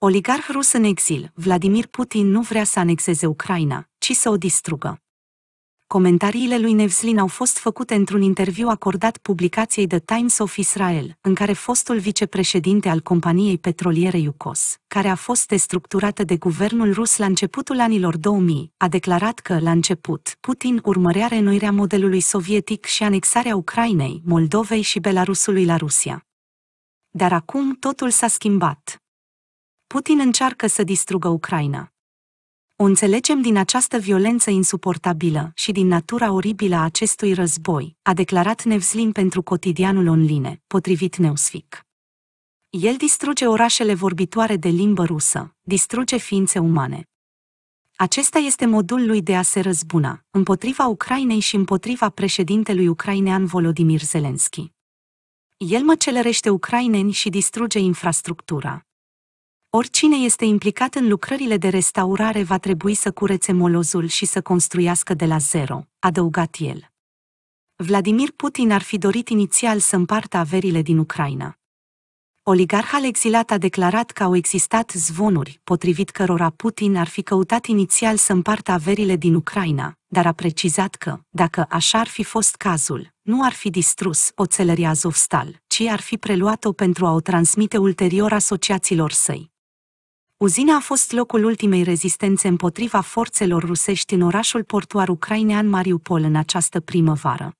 Oligarh rus în exil, Vladimir Putin nu vrea să anexeze Ucraina, ci să o distrugă. Comentariile lui Nevslin au fost făcute într-un interviu acordat publicației The Times of Israel, în care fostul vicepreședinte al companiei petroliere Yukos, care a fost destructurată de guvernul rus la începutul anilor 2000, a declarat că, la început, Putin urmărea renoirea modelului sovietic și anexarea Ucrainei, Moldovei și Belarusului la Rusia. Dar acum totul s-a schimbat. Putin încearcă să distrugă Ucraina. O înțelegem din această violență insuportabilă și din natura oribilă a acestui război, a declarat Nevzlin pentru cotidianul online, potrivit Neusfic. El distruge orașele vorbitoare de limbă rusă, distruge ființe umane. Acesta este modul lui de a se răzbuna, împotriva Ucrainei și împotriva președintelui ucrainean Volodimir Zelensky. El măcelărește ucraineni și distruge infrastructura, Oricine este implicat în lucrările de restaurare va trebui să curețe molozul și să construiască de la zero, a adăugat el. Vladimir Putin ar fi dorit inițial să împartă averile din Ucraina. Oligarhal exilat a declarat că au existat zvonuri, potrivit cărora Putin ar fi căutat inițial să împartă averile din Ucraina, dar a precizat că, dacă așa ar fi fost cazul, nu ar fi distrus oțelăria Azovstal, ci ar fi preluat-o pentru a o transmite ulterior asociațiilor săi. Uzina a fost locul ultimei rezistențe împotriva forțelor rusești în orașul portuar ucrainean Mariupol în această primăvară.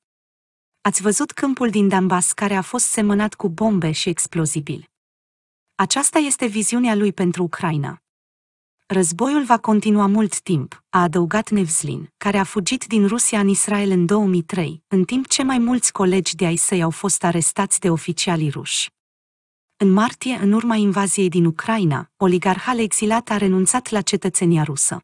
Ați văzut câmpul din Dambas care a fost semănat cu bombe și explozibili. Aceasta este viziunea lui pentru Ucraina. Războiul va continua mult timp, a adăugat Nevzlin, care a fugit din Rusia în Israel în 2003, în timp ce mai mulți colegi de ai săi au fost arestați de oficialii ruși. În martie, în urma invaziei din Ucraina, oligarhal exilat a renunțat la cetățenia rusă.